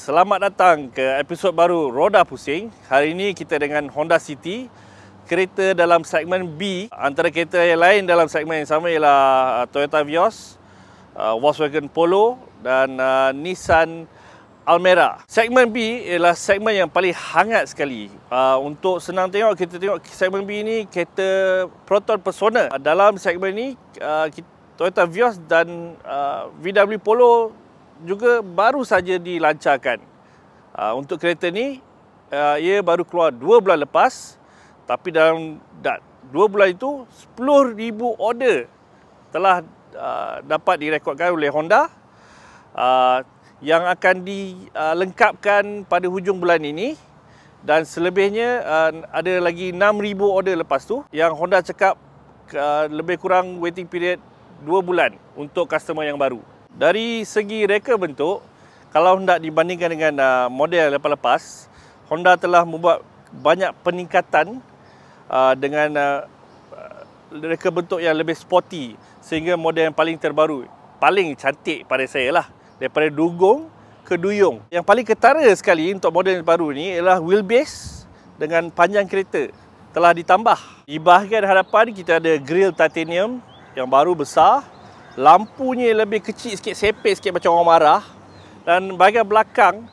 selamat datang ke episod baru Roda Pusing. Hari ini kita dengan Honda City. Kereta dalam segmen B. Antara kereta yang lain dalam segmen yang sama ialah uh, Toyota Vios, uh, Volkswagen Polo dan uh, Nissan Almera. Segmen B ialah segmen yang paling hangat sekali. untuk senang tengok kita tengok segmen B ini kereta Proton Persona. Dalam segmen ini Toyota Vios dan VW Polo juga baru saja dilancarkan. Ah, untuk kereta ni ah, ia baru keluar dua bulan lepas tapi dalam dua bulan itu 10,000 order telah ah, dapat direkodkan oleh Honda yang akan dilengkapkan pada hujung bulan ini dan selebihnya ada lagi 6,000 order lepas tu yang Honda cakap lebih kurang waiting period 2 bulan untuk customer yang baru. Dari segi reka bentuk, kalau hendak dibandingkan dengan uh, model lepas-lepas, Honda telah membuat banyak peningkatan uh, dengan uh, reka bentuk yang lebih sporty sehingga model yang paling terbaru, paling cantik pada saya lah daripada dugong ke duyung. Yang paling ketara sekali untuk model yang baru ni ialah wheelbase dengan panjang kereta telah ditambah. Di bahagian hadapan kita ada grill titanium yang baru besar lampunya lebih kecil sikit, sepit sikit macam orang marah dan bahagian belakang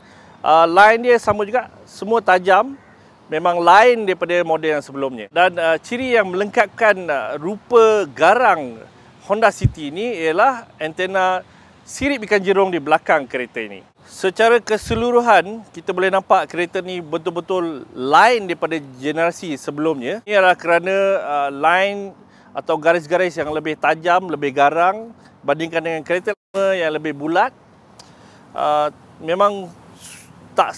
uh, line dia sama juga semua tajam memang lain daripada model yang sebelumnya dan uh, ciri yang melengkapkan uh, rupa garang Honda City ini ialah antena sirip ikan jerung di belakang kereta ini secara keseluruhan kita boleh nampak kereta ni betul-betul lain daripada generasi sebelumnya ini adalah kerana uh, line atau garis-garis yang lebih tajam, lebih garang bandingkan dengan kereta lama yang lebih bulat. Uh, memang tak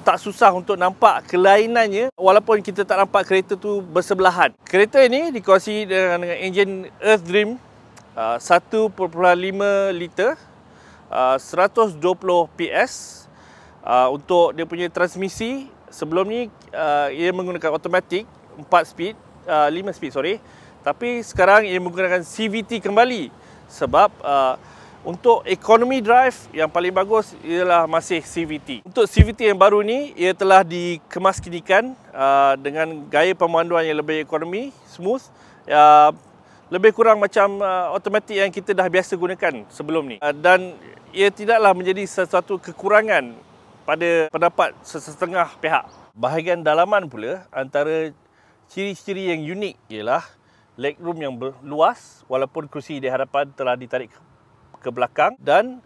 tak susah untuk nampak kelainannya walaupun kita tak nampak kereta tu bersebelahan. Kereta ini dikuasai dengan, dengan enjin Earth Dream uh, 1.5 liter uh, 120 PS uh, untuk dia punya transmisi sebelum ni uh, ia menggunakan automatic 4 speed uh, 5 speed sorry tapi sekarang ia menggunakan CVT kembali sebab uh, untuk ekonomi drive yang paling bagus ialah masih CVT. Untuk CVT yang baru ni ia telah dikemaskinikan uh, dengan gaya pemanduan yang lebih ekonomi, smooth, uh, lebih kurang macam uh, automatik yang kita dah biasa gunakan sebelum ni. Uh, dan ia tidaklah menjadi sesuatu kekurangan pada pendapat sesetengah pihak. Bahagian dalaman pula antara ciri-ciri yang unik ialah leg room yang luas walaupun kerusi di hadapan telah ditarik ke belakang dan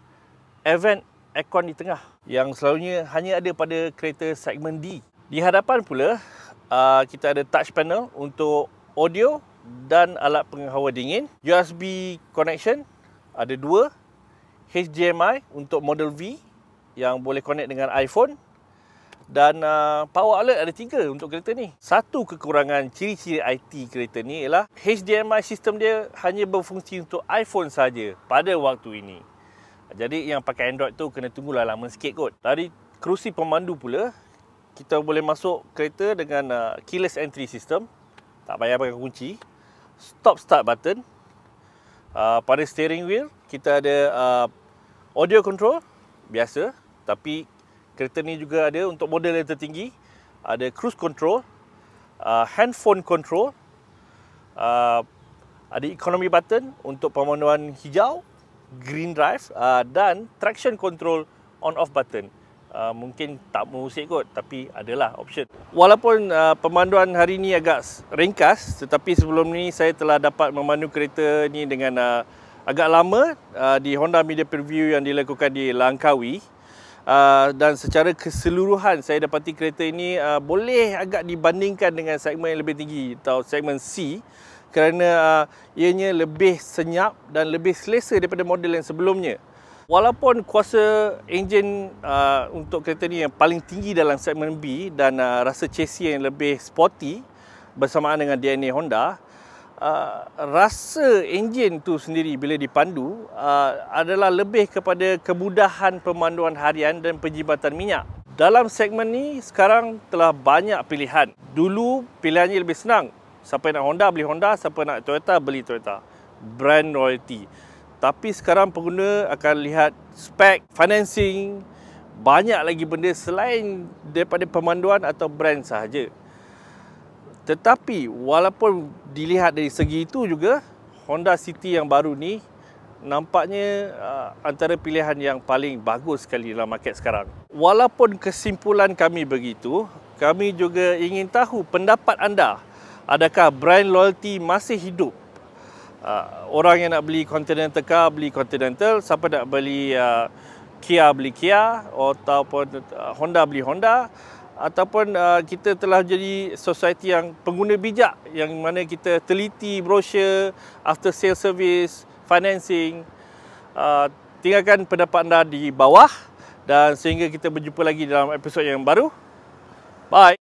event aircon di tengah yang selalunya hanya ada pada kereta segmen D. Di hadapan pula uh, kita ada touch panel untuk audio dan alat penghawa dingin. USB connection ada dua. HDMI untuk model V yang boleh connect dengan iPhone dan uh, power outlet ada tiga untuk kereta ni. Satu kekurangan ciri-ciri IT kereta ni ialah HDMI sistem dia hanya berfungsi untuk iPhone saja pada waktu ini. Jadi yang pakai Android tu kena tunggulah lama sikit kot. Dari kerusi pemandu pula, kita boleh masuk kereta dengan uh, keyless entry system. Tak payah pakai kunci. Stop start button. Uh, pada steering wheel, kita ada uh, audio control. Biasa. Tapi Kereta ni juga ada untuk model yang tertinggi Ada cruise control uh, Handphone control uh, Ada economy button untuk pemanduan hijau Green drive uh, Dan traction control on off button Uh, mungkin tak mengusik kot tapi adalah option walaupun uh, pemanduan hari ini agak ringkas tetapi sebelum ni saya telah dapat memandu kereta ni dengan uh, agak lama uh, di Honda Media Preview yang dilakukan di Langkawi Ah, dan secara keseluruhan saya dapati kereta ini uh, boleh agak dibandingkan dengan segmen yang lebih tinggi atau segmen C kerana uh, ianya lebih senyap dan lebih selesa daripada model yang sebelumnya. Walaupun kuasa enjin uh, untuk kereta ini yang paling tinggi dalam segmen B dan uh, rasa chassis yang lebih sporty bersamaan dengan DNA Honda, Uh, rasa enjin tu sendiri bila dipandu uh, adalah lebih kepada kemudahan pemanduan harian dan penjimatan minyak. Dalam segmen ni sekarang telah banyak pilihan. Dulu pilihannya lebih senang. Siapa nak Honda beli Honda, siapa nak Toyota beli Toyota. Brand royalty. Tapi sekarang pengguna akan lihat spek, financing, banyak lagi benda selain daripada pemanduan atau brand sahaja. Tetapi walaupun dilihat dari segi itu juga Honda City yang baru ni nampaknya uh, antara pilihan yang paling bagus sekali dalam market sekarang. Walaupun kesimpulan kami begitu, kami juga ingin tahu pendapat anda. Adakah brand loyalty masih hidup? Uh, orang yang nak beli Continental car, beli Continental. Siapa nak beli uh, Kia, beli Kia. Ataupun uh, Honda, beli Honda ataupun uh, kita telah jadi society yang pengguna bijak yang mana kita teliti brosur, after sales service, financing. Uh, tinggalkan pendapat anda di bawah dan sehingga kita berjumpa lagi dalam episod yang baru. Bye.